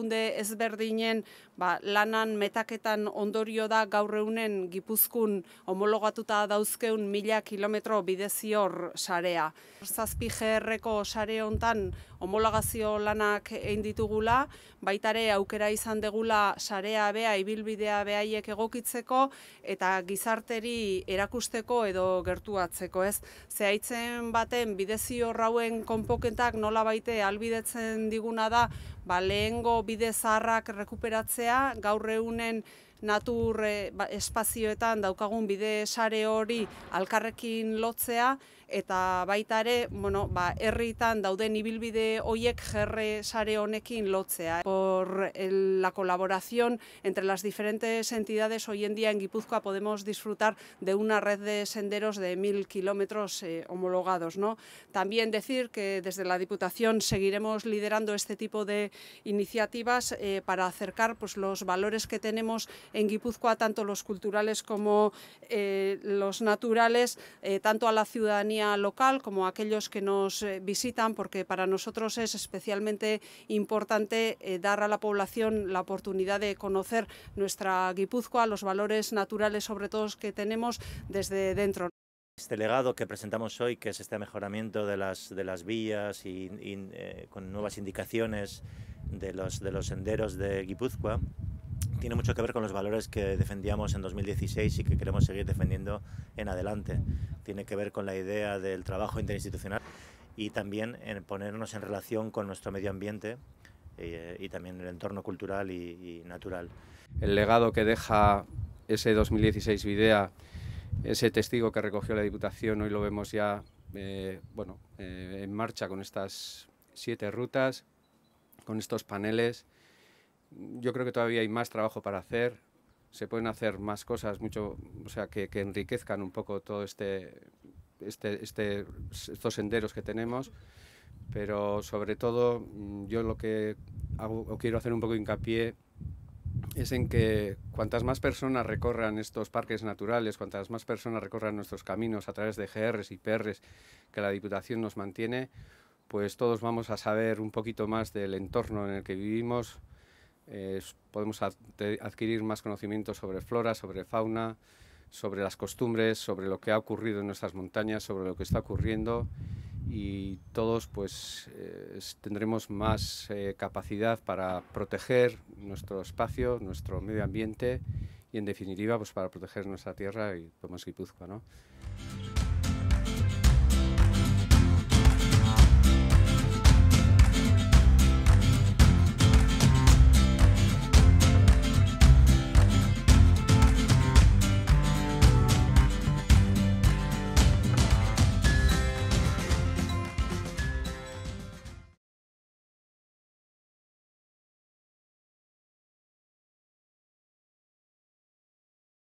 erakunde ezberdinen ba, lanan metaketan ondorio da gaur eunen gipuzkun homologatuta dauzkeun mila kilometro bidezior sarea. Zazpi GR-ko sare hontan homologazio lanak egin ditugula, baitare aukera izan degula sarea bea, ibilbidea behaiek egokitzeko, eta gizarteri erakusteko edo gertuatzeko, ez? Zehaitzen baten bidezio rauen konpokentak nola baite albidetzen diguna da, ba, lehengo bide zaharrak rekuperatzea, gaur reunen natur eh, ba, espazioetan daukagun bide sare hori alkarrekin lotzea eta baita ere, bueno, ba, herritan dauden ibilbide hoiek jerre sare honekin lotzea. Por la colaboración entre las diferentes entidades hoy en día en Gipuzkoa podemos disfrutar de una red de senderos de mil kilómetros eh, homologados. ¿no? También decir que desde la Diputación seguiremos liderando este tipo de iniciativas eh, para acercar pues, los valores que tenemos en Guipúzcoa, tanto los culturales como eh, los naturales, eh, tanto a la ciudadanía local como a aquellos que nos eh, visitan, porque para nosotros es especialmente importante dar a la población la oportunidad de conocer nuestra Guipúzcoa, los valores naturales sobre todo que tenemos desde dentro. Este legado que presentamos hoy, que es este mejoramiento de las, vías y, con nuevas indicaciones de los, de los senderos de Guipúzcoa, tiene mucho que ver con los valores que defendíamos en 2016 y que queremos seguir defendiendo en adelante. Tiene que ver con la idea del trabajo interinstitucional y también en ponernos en relación con nuestro medio ambiente eh, y, también el entorno cultural y, natural. El legado que deja ese 2016 Videa, ese testigo que recogió la Diputación, hoy lo vemos ya eh, bueno, eh, en marcha con estas siete rutas, con estos paneles yo creo que todavía hay más trabajo para hacer, se pueden hacer más cosas, mucho, o sea, que, que enriquezcan un poco todo este, este, este, estos senderos que tenemos, pero sobre todo mm, yo lo que quiero hacer un poco de hincapié es en que cuantas más personas recorran estos parques naturales, cuantas más personas recorran nuestros caminos a través de GRs y PRs que la Diputación nos mantiene, pues todos vamos a saber un poquito más del entorno en el que vivimos, eh, podemos adquirir más conocimiento sobre flora, sobre fauna, sobre las costumbres, sobre lo que ha ocurrido en nuestras montañas, sobre lo que está ocurriendo y todos pues eh, tendremos más eh, capacidad para proteger nuestro espacio, nuestro medio ambiente y en definitiva pues para proteger nuestra tierra y Tomás Guipúzcoa, ¿no?